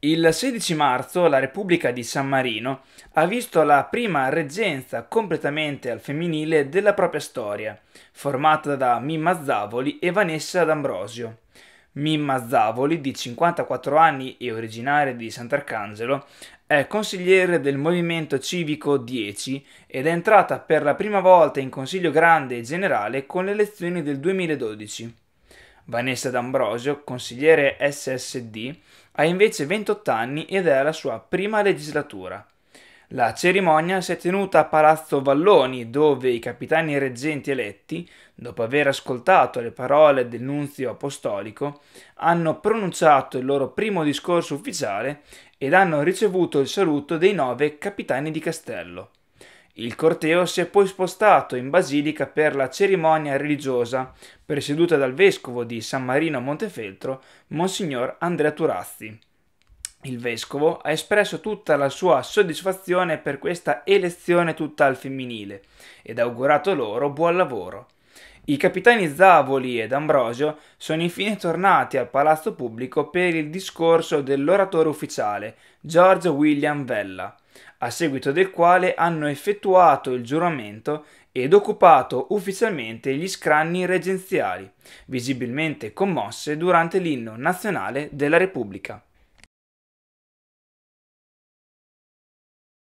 Il 16 marzo la Repubblica di San Marino ha visto la prima reggenza completamente al femminile della propria storia, formata da Mimma Zavoli e Vanessa D'Ambrosio. Mimma Zavoli, di 54 anni e originaria di Sant'Arcangelo, è consigliere del Movimento Civico 10 ed è entrata per la prima volta in Consiglio Grande e Generale con le elezioni del 2012. Vanessa D'Ambrosio, consigliere SSD, ha invece 28 anni ed è alla sua prima legislatura. La cerimonia si è tenuta a Palazzo Valloni, dove i capitani reggenti eletti, dopo aver ascoltato le parole del nunzio apostolico, hanno pronunciato il loro primo discorso ufficiale ed hanno ricevuto il saluto dei nove capitani di castello. Il corteo si è poi spostato in basilica per la cerimonia religiosa, presieduta dal vescovo di San Marino Montefeltro, Monsignor Andrea Turazzi. Il vescovo ha espresso tutta la sua soddisfazione per questa elezione tutta al femminile ed ha augurato loro buon lavoro. I capitani Zavoli ed Ambrosio sono infine tornati al palazzo pubblico per il discorso dell'oratore ufficiale George William Vella, a seguito del quale hanno effettuato il giuramento ed occupato ufficialmente gli scranni regenziali, visibilmente commosse durante l'inno nazionale della Repubblica.